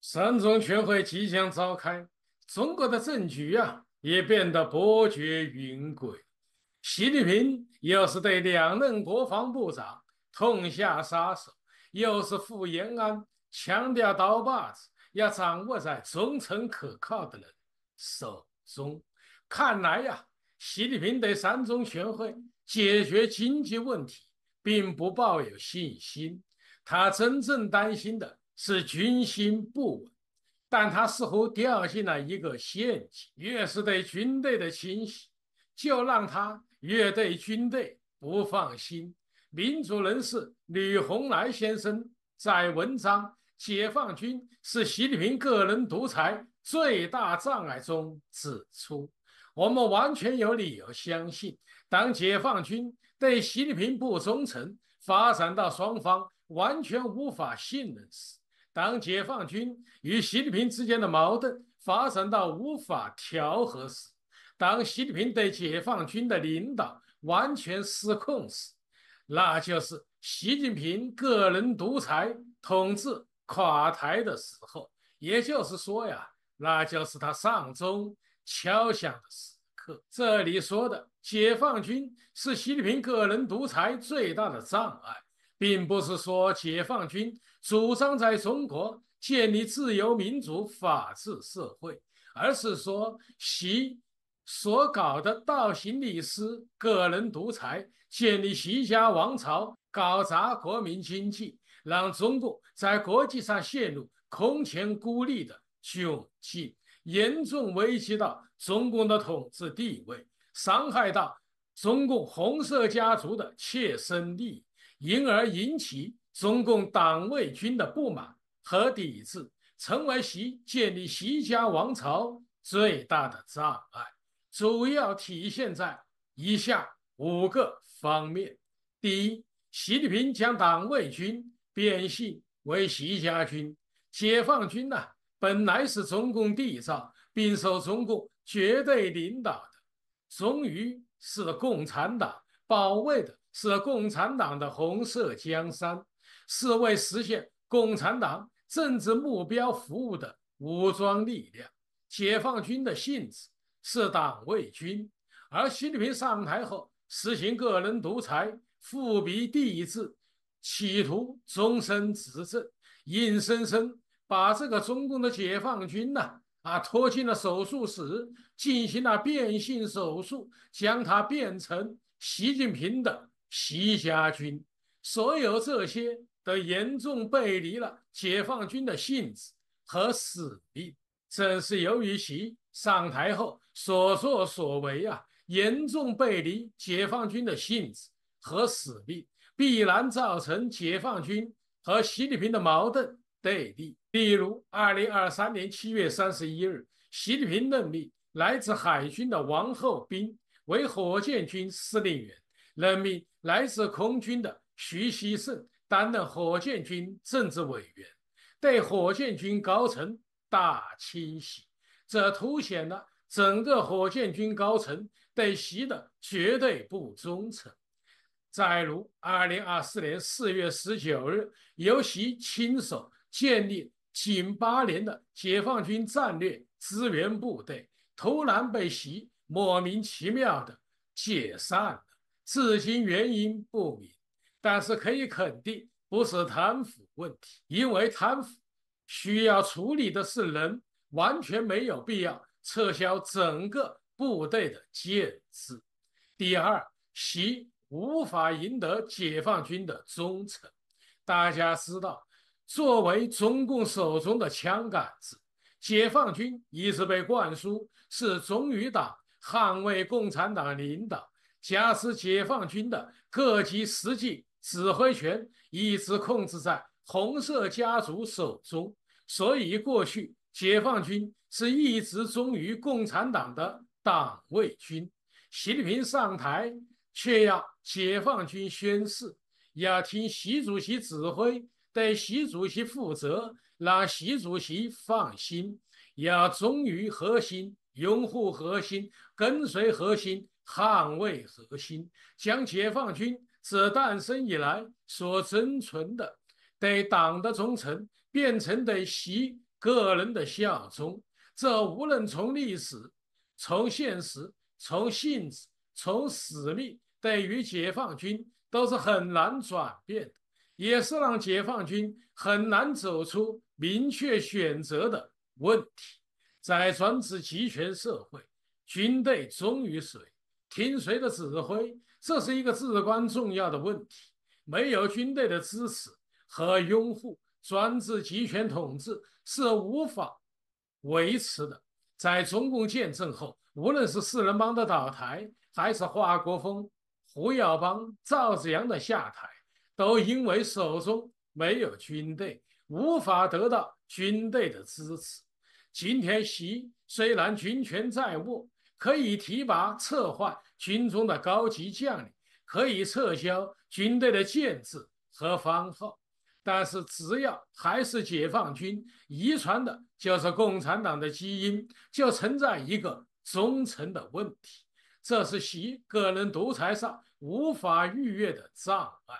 三中全会即将召开，中国的政局啊也变得波谲云诡。习近平又是对两任国防部长痛下杀手，又是赴延安强调刀把子要掌握在忠诚可靠的人手中。看来呀，习近平对三中全会解决经济问题并不抱有信心，他真正担心的。是军心不稳，但他似乎掉进了一个陷阱。越是对军队的清洗，就让他越对军队不放心。民主人士吕洪来先生在文章《解放军是习近平个人独裁最大障碍》中指出：“我们完全有理由相信，当解放军对习近平不忠诚发展到双方完全无法信任时。”当解放军与习近平之间的矛盾发展到无法调和时，当习近平对解放军的领导完全失控时，那就是习近平个人独裁统治垮台的时候。也就是说呀，那就是他上钟敲响的时刻。这里说的解放军是习近平个人独裁最大的障碍，并不是说解放军。主张在中国建立自由民主法治社会，而是说习所搞的倒行逆施、个人独裁，建立习家王朝，搞砸国民经济，让中共在国际上陷入空前孤立的窘境，严重危及到中共的统治地位，伤害到中共红色家族的切身利益，因而引起。中共党卫军的不满和抵制，成为习建立习家王朝最大的障碍，主要体现在以下五个方面：第一，习近平将党卫军变性为习家军；解放军呢，本来是中共缔造并受中共绝对领导的，终于是共产党，保卫的是共产党的红色江山。是为实现共产党政治目标服务的武装力量。解放军的性质是党卫军，而习近平上台后实行个人独裁、复辟帝制，企图终身执政，硬生生把这个中共的解放军呢，啊，拖进了手术室，进行了变性手术，将他变成习近平的习家军。所有这些。都严重背离了解放军的性质和使命。正是由于其上台后所作所为啊，严重背离解放军的性质和使命，必然造成解放军和习近平的矛盾对立。例如，二零二三年七月三十一日，习近平任命来自海军的王厚斌为火箭军司令员，任命来自空军的徐希胜。担任火箭军政治委员，对火箭军高层大清洗，这凸显了整个火箭军高层对习的绝对不忠诚。再如，二零二四年四月十九日，由习亲手建立仅八年的解放军战略支援部队，突然被习莫名其妙的解散了，至今原因不明。但是可以肯定，不是贪腐问题，因为贪腐需要处理的是人，完全没有必要撤销整个部队的建制。第二，习无法赢得解放军的忠诚。大家知道，作为中共手中的枪杆子，解放军一直被灌输是忠于党、捍卫共产党领导，加之解放军的各级实际。指挥权一直控制在红色家族手中，所以过去解放军是一直忠于共产党的党卫军。习近平上台，却要解放军宣誓，要听习主席指挥，对习主席负责，让习主席放心，要忠于核心，拥护核心，跟随核心，捍卫核心，将解放军。自诞生以来，所生存的对党的忠诚变成对习个人的效忠，这无论从历史、从现实、从性质、从使命，对于解放军都是很难转变，也是让解放军很难走出明确选择的问题。在专制集权社会，军队忠于谁，听谁的指挥。这是一个至关重要的问题。没有军队的支持和拥护，专制集权统治是无法维持的。在中共建政后，无论是四人帮的倒台，还是华国锋、胡耀邦、赵紫阳的下台，都因为手中没有军队，无法得到军队的支持。今天，习虽然军权在握，可以提拔、策换。军中的高级将领可以撤销军队的建制和番号，但是只要还是解放军，遗传的就是共产党的基因，就存在一个忠诚的问题，这是习个人独裁上无法逾越的障碍。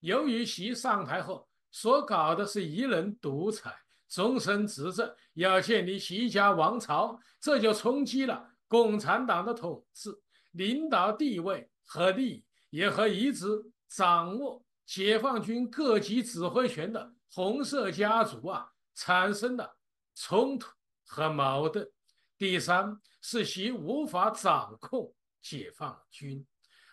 由于习上台后所搞的是一人独裁、终身执政，要建立习家王朝，这就冲击了共产党的统治。领导地位和利益也和一直掌握解放军各级指挥权的红色家族啊产生了冲突和矛盾。第三，是其无法掌控解放军，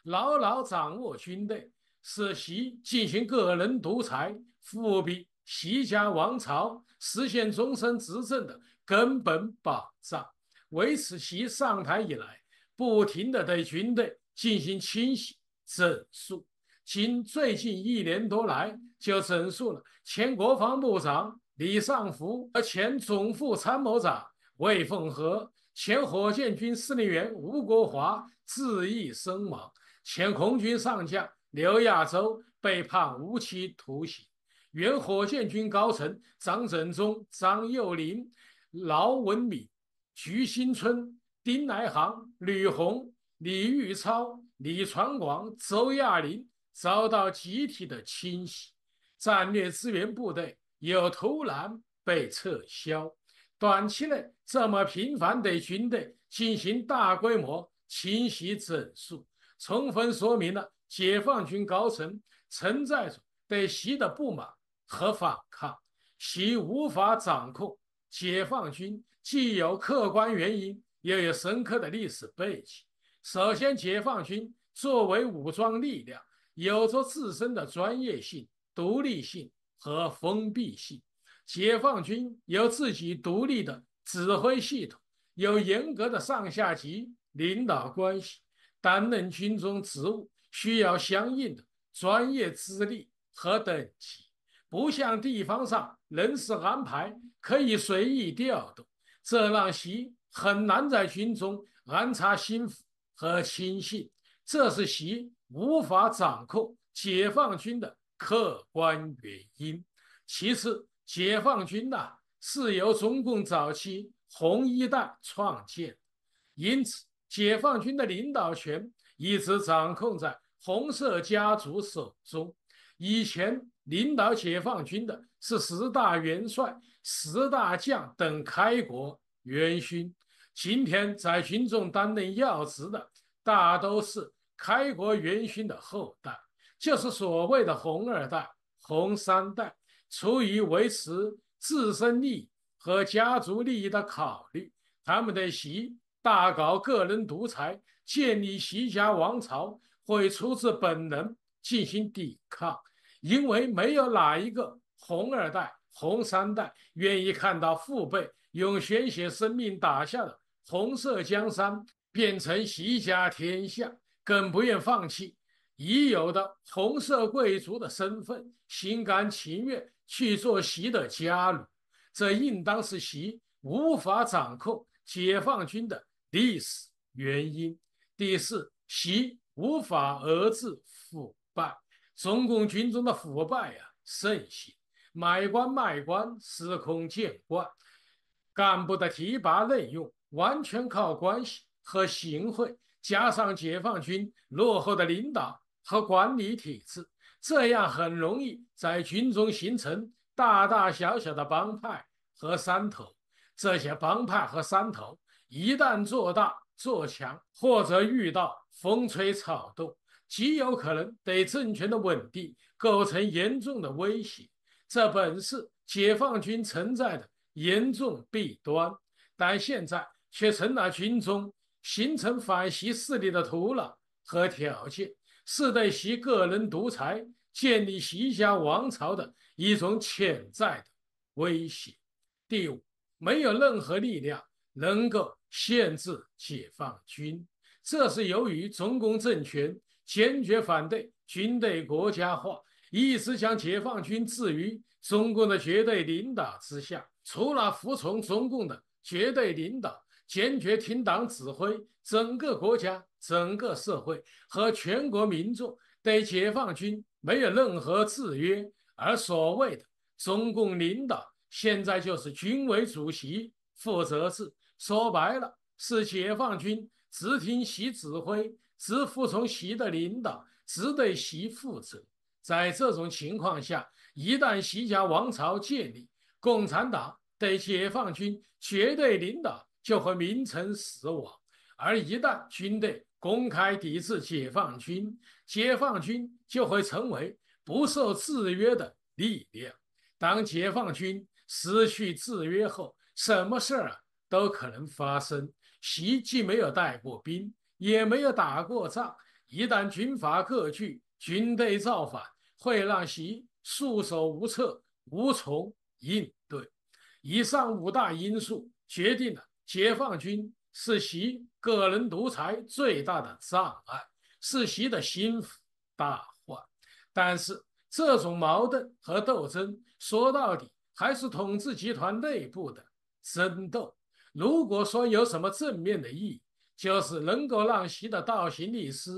牢牢掌握军队，是其进行个人独裁、复辟习家王朝、实现终身执政的根本保障，维持其上台以来。不停的对军队进行清洗整肃，仅最近一年多来就整肃了前国防部长李尚福、和前总副参谋长魏凤和、前火箭军司令员吴国华自缢身亡，前空军上将刘亚洲被判无期徒刑，原火箭军高层张振中、张幼林、劳文敏、徐新春。丁来航、吕红、李玉超、李传广、周亚林遭到集体的清洗，战略支援部队有突然被撤销。短期内这么频繁对军队进行大规模清洗整肃，充分说明了解放军高层存在着对习的不满和反抗，习无法掌控解放军，既有客观原因。又有深刻的历史背景。首先，解放军作为武装力量，有着自身的专业性、独立性和封闭性。解放军有自己独立的指挥系统，有严格的上下级领导关系。担任军中职务需要相应的专业资历和等级，不像地方上人事安排可以随意调动。这让习。很难在军中安插心腹和亲信，这是习无法掌控解放军的客观原因。其次，解放军呐是由中共早期红一代创建，因此解放军的领导权一直掌控在红色家族手中。以前领导解放军的是十大元帅、十大将等开国。元勋，今天在群众担任要职的，大都是开国元勋的后代，就是所谓的红二代、红三代。出于维持自身利益和家族利益的考虑，他们的习大搞个人独裁，建立习家王朝，会出自本能进行抵抗，因为没有哪一个红二代。红三代愿意看到父辈用鲜血生命打下的红色江山变成习家天下，更不愿放弃已有的红色贵族的身份，心甘情愿去做习的家奴。这应当是习无法掌控解放军的历史原因。第四，习无法遏制腐败，中共军中的腐败呀盛行。买官卖官司空见惯，干部的提拔任用完全靠关系和行贿，加上解放军落后的领导和管理体制，这样很容易在军中形成大大小小的帮派和山头。这些帮派和山头一旦做大做强，或者遇到风吹草动，极有可能对政权的稳定构成严重的威胁。这本是解放军存在的严重弊端，但现在却成了军中形成反习势力的土壤和条件，是对习个人独裁、建立习家王朝的一种潜在的威胁。第五，没有任何力量能够限制解放军，这是由于中共政权坚决反对军队国家化。一直将解放军置于中共的绝对领导之下，除了服从中共的绝对领导，坚决听党指挥，整个国家、整个社会和全国民众对解放军没有任何制约。而所谓的中共领导，现在就是军委主席负责制，说白了是解放军只听习指挥，只服从习的领导，只对习负责。在这种情况下，一旦西夏王朝建立，共产党对解放军绝对领导就会名存实亡；而一旦军队公开抵制解放军，解放军就会成为不受制约的力量。当解放军失去制约后，什么事儿都可能发生。习既没有带过兵，也没有打过仗，一旦军阀割据。军队造反会让习束手无策、无从应对。以上五大因素决定了，解放军是习个人独裁最大的障碍，是习的心腹大患。但是，这种矛盾和斗争，说到底还是统治集团内部的争斗。如果说有什么正面的意义，就是能够让习的倒行逆施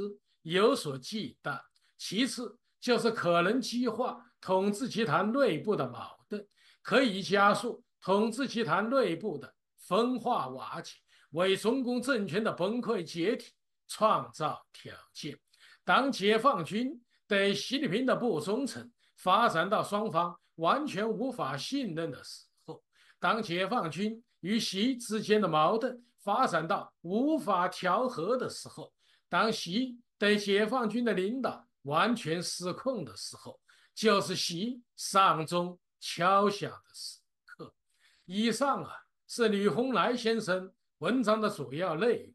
有所忌惮。其次，就是可能激化统治集团内部的矛盾，可以加速统治集团内部的分化瓦解，为中共政权的崩溃解体创造条件。当解放军对习近平的不忠诚发展到双方完全无法信任的时候，当解放军与习之间的矛盾发展到无法调和的时候，当习对解放军的领导，完全失控的时候，就是习上钟敲响的时刻。以上啊是李洪来先生文章的主要内容。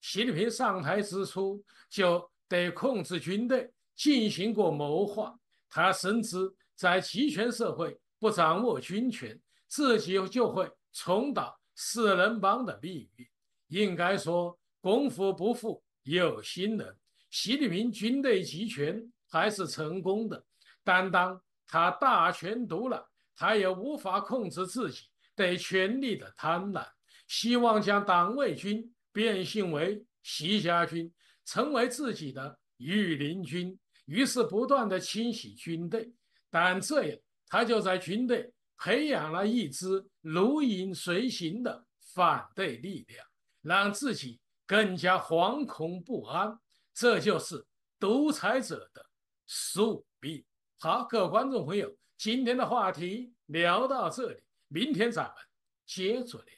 习近平上台之初，就对控制军队进行过谋划。他深知，在集权社会，不掌握军权，自己就会重蹈四人帮的命运。应该说，功夫不负有心人。习近平军队集权还是成功的，但当他大权独揽，他也无法控制自己对权力的贪婪，希望将党卫军变性为习家军，成为自己的御林军。于是不断的清洗军队，但这样他就在军队培养了一支如影随形的反对力量，让自己更加惶恐不安。这就是独裁者的宿弊。好，各位观众朋友，今天的话题聊到这里，明天咱们接着聊。